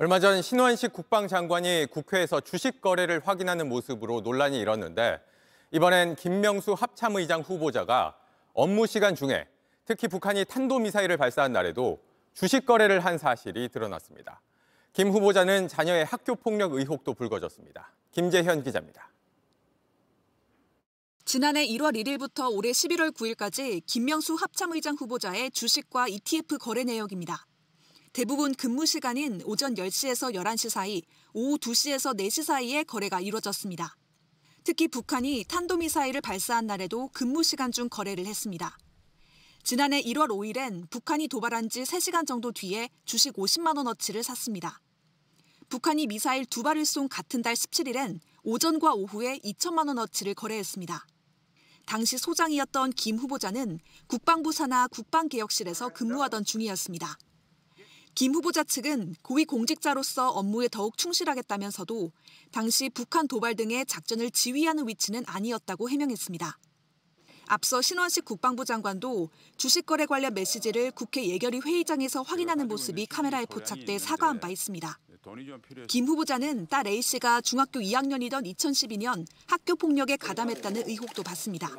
얼마 전 신원식 국방장관이 국회에서 주식 거래를 확인하는 모습으로 논란이 일었는데 이번엔 김명수 합참의장 후보자가 업무 시간 중에 특히 북한이 탄도미사일을 발사한 날에도 주식 거래를 한 사실이 드러났습니다. 김 후보자는 자녀의 학교 폭력 의혹도 불거졌습니다. 김재현 기자입니다. 지난해 1월 1일부터 올해 11월 9일까지 김명수 합참의장 후보자의 주식과 ETF 거래 내역입니다. 대부분 근무 시간인 오전 10시에서 11시 사이, 오후 2시에서 4시 사이에 거래가 이루어졌습니다 특히 북한이 탄도미사일을 발사한 날에도 근무 시간 중 거래를 했습니다. 지난해 1월 5일엔 북한이 도발한 지 3시간 정도 뒤에 주식 50만 원어치를 샀습니다. 북한이 미사일 두 발을 쏜 같은 달 17일엔 오전과 오후에 2천만 원어치를 거래했습니다. 당시 소장이었던 김 후보자는 국방부 산하 국방개혁실에서 근무하던 중이었습니다. 김 후보자 측은 고위공직자로서 업무에 더욱 충실하겠다면서도 당시 북한 도발 등의 작전을 지휘하는 위치는 아니었다고 해명했습니다. 앞서 신원식 국방부 장관도 주식거래 관련 메시지를 국회 예결위 회의장에서 확인하는 네, 모습이 카메라에 포착돼 사과한 바 있습니다. 네, 김 후보자는 딸 A 씨가 중학교 2학년이던 2012년 학교 폭력에 가담했다는 의혹도 받습니다.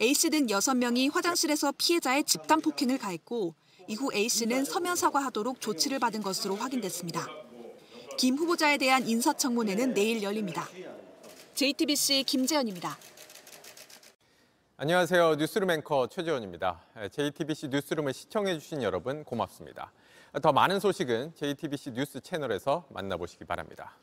A 씨등 6명이 화장실에서 피해자의 집단 폭행을 가했고 이후 A씨는 서면 사과하도록 조치를 받은 것으로 확인됐습니다. 김 후보자에 대한 인사청문회는 내일 열립니다. JTBC 김재현입니다. 안녕하세요. 뉴스룸 앵커 최재원입니다. JTBC 뉴스룸을 시청해주신 여러분 고맙습니다. 더 많은 소식은 JTBC 뉴스 채널에서 만나보시기 바랍니다.